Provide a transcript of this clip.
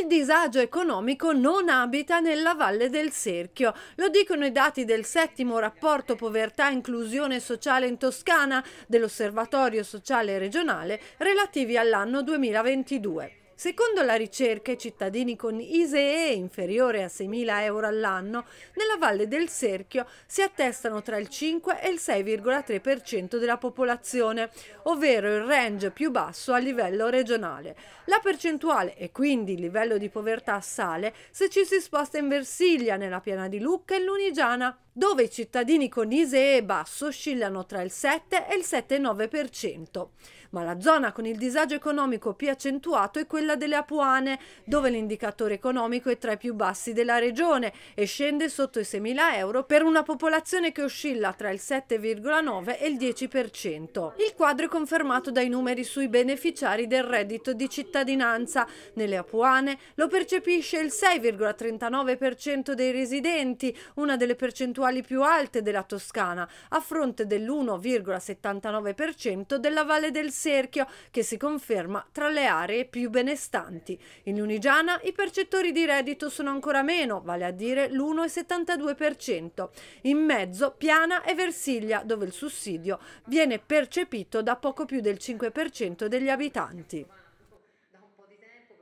il disagio economico non abita nella Valle del Serchio. Lo dicono i dati del settimo rapporto povertà-inclusione sociale in Toscana dell'Osservatorio Sociale Regionale relativi all'anno 2022. Secondo la ricerca, i cittadini con ISEE inferiore a 6.000 euro all'anno nella Valle del Serchio si attestano tra il 5 e il 6,3% della popolazione, ovvero il range più basso a livello regionale. La percentuale e quindi il livello di povertà sale se ci si sposta in Versiglia, nella piana di Lucca e Lunigiana, dove i cittadini con ISEE basso oscillano tra il 7 e il 7,9%. Ma la zona con il disagio economico più accentuato è quella quella delle Apuane, dove l'indicatore economico è tra i più bassi della regione e scende sotto i 6.000 euro per una popolazione che oscilla tra il 7,9 e il 10%. Il quadro è confermato dai numeri sui beneficiari del reddito di cittadinanza. Nelle Apuane lo percepisce il 6,39% dei residenti, una delle percentuali più alte della Toscana, a fronte dell'1,79% della Valle del Serchio, che si conferma tra le aree più benestanti restanti. In Lunigiana i percettori di reddito sono ancora meno, vale a dire l'1,72%. In mezzo Piana e Versiglia, dove il sussidio viene percepito da poco più del 5% degli abitanti.